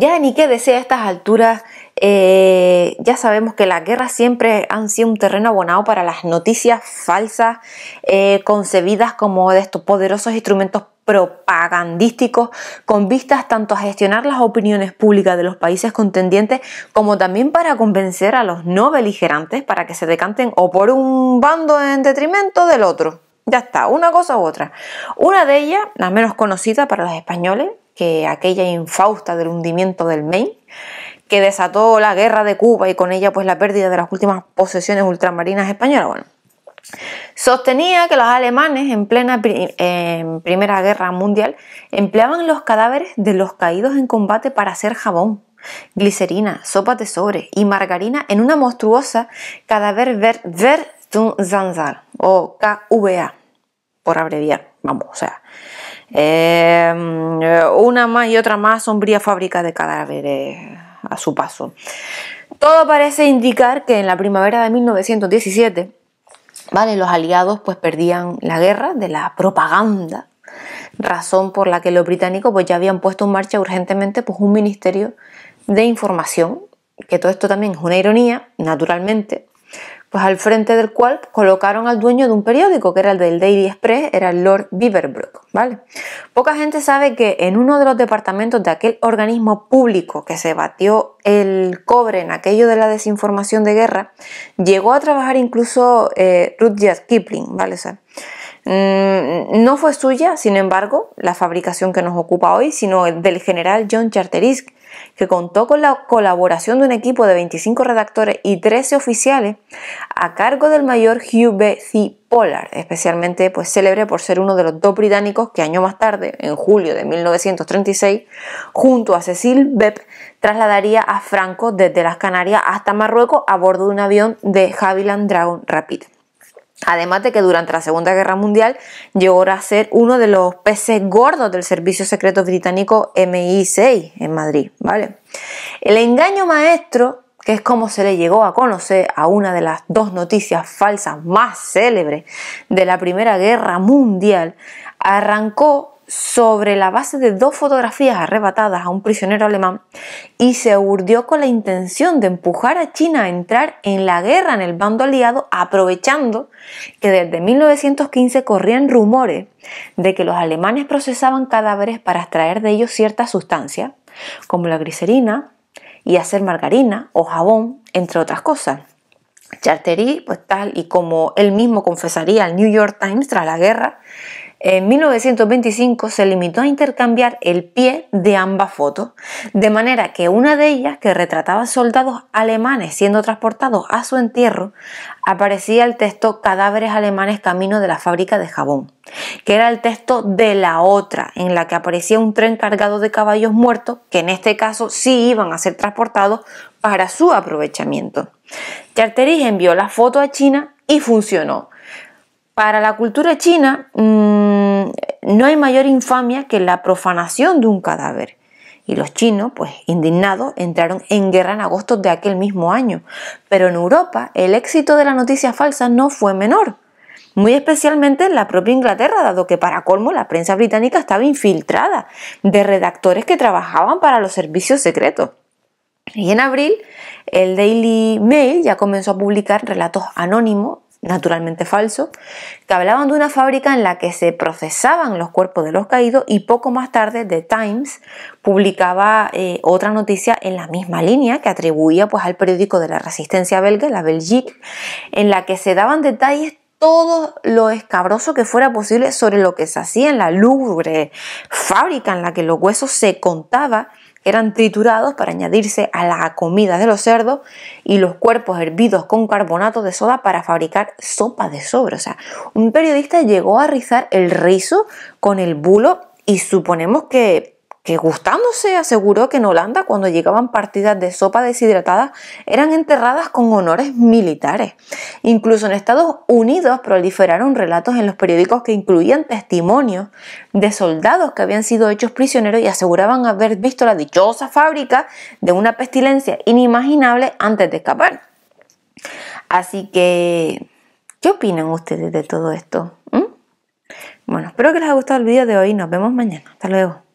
Ya ni qué desea a estas alturas, eh, ya sabemos que las guerras siempre han sido un terreno abonado para las noticias falsas, eh, concebidas como de estos poderosos instrumentos propagandísticos con vistas tanto a gestionar las opiniones públicas de los países contendientes como también para convencer a los no beligerantes para que se decanten o por un bando en detrimento del otro. Ya está, una cosa u otra. Una de ellas, la menos conocida para los españoles, que aquella infausta del hundimiento del Maine, que desató la guerra de Cuba y con ella pues la pérdida de las últimas posesiones ultramarinas españolas. sostenía que los alemanes en plena Primera Guerra Mundial empleaban los cadáveres de los caídos en combate para hacer jabón, glicerina, sopa de sobre y margarina en una monstruosa cadáver ver, o KVA por abreviar, vamos, o sea. Em, eh, una más y otra más, sombría fábrica de cadáveres a su paso. Todo parece indicar que en la primavera de 1917, ¿vale? Los aliados pues perdían la guerra de la propaganda, razón por la que los británicos pues ya habían puesto en marcha urgentemente pues un ministerio de información, que todo esto también es una ironía, naturalmente, pues al frente del cual colocaron al dueño de un periódico, que era el del Daily Express, era el Lord Beaverbrook, ¿vale? Poca gente sabe que en uno de los departamentos de aquel organismo público que se batió el cobre en aquello de la desinformación de guerra, llegó a trabajar incluso eh, Rudyard Kipling, ¿vale? Mm, no fue suya, sin embargo, la fabricación que nos ocupa hoy, sino del general John Charteris que contó con la colaboración de un equipo de 25 redactores y 13 oficiales a cargo del mayor Hugh B. C. Pollard, especialmente pues, célebre por ser uno de los dos británicos que año más tarde, en julio de 1936, junto a Cecil Bepp, trasladaría a Franco desde las Canarias hasta Marruecos a bordo de un avión de Havilland Dragon Rapid. Además de que durante la Segunda Guerra Mundial llegó a ser uno de los peces gordos del Servicio Secreto Británico MI6 en Madrid, ¿vale? El engaño maestro, que es como se le llegó a conocer a una de las dos noticias falsas más célebres de la Primera Guerra Mundial, arrancó sobre la base de dos fotografías arrebatadas a un prisionero alemán y se urdió con la intención de empujar a China a entrar en la guerra en el bando aliado, aprovechando que desde 1915 corrían rumores de que los alemanes procesaban cadáveres para extraer de ellos ciertas sustancias, como la glicerina, y hacer margarina o jabón, entre otras cosas. Chartery pues tal y como él mismo confesaría al New York Times tras la guerra, en 1925 se limitó a intercambiar el pie de ambas fotos, de manera que una de ellas, que retrataba soldados alemanes siendo transportados a su entierro, aparecía el texto Cadáveres alemanes camino de la fábrica de jabón, que era el texto de la otra, en la que aparecía un tren cargado de caballos muertos, que en este caso sí iban a ser transportados para su aprovechamiento. Charteris envió la foto a China y funcionó. Para la cultura china mm, no hay mayor infamia que la profanación de un cadáver. Y los chinos, pues indignados, entraron en guerra en agosto de aquel mismo año. Pero en Europa el éxito de la noticia falsa no fue menor muy especialmente en la propia Inglaterra, dado que para colmo la prensa británica estaba infiltrada de redactores que trabajaban para los servicios secretos. Y en abril, el Daily Mail ya comenzó a publicar relatos anónimos, naturalmente falsos, que hablaban de una fábrica en la que se procesaban los cuerpos de los caídos y poco más tarde The Times publicaba eh, otra noticia en la misma línea que atribuía pues, al periódico de la resistencia belga, la Belgique, en la que se daban detalles todo lo escabroso que fuera posible sobre lo que se hacía en la lúgubre fábrica en la que los huesos se contaban eran triturados para añadirse a la comida de los cerdos y los cuerpos hervidos con carbonato de soda para fabricar sopa de sobra. O sea, un periodista llegó a rizar el rizo con el bulo y suponemos que que gustándose aseguró que en Holanda cuando llegaban partidas de sopa deshidratada eran enterradas con honores militares. Incluso en Estados Unidos proliferaron relatos en los periódicos que incluían testimonios de soldados que habían sido hechos prisioneros y aseguraban haber visto la dichosa fábrica de una pestilencia inimaginable antes de escapar. Así que, ¿qué opinan ustedes de todo esto? ¿Mm? Bueno, espero que les haya gustado el vídeo de hoy. Nos vemos mañana. Hasta luego.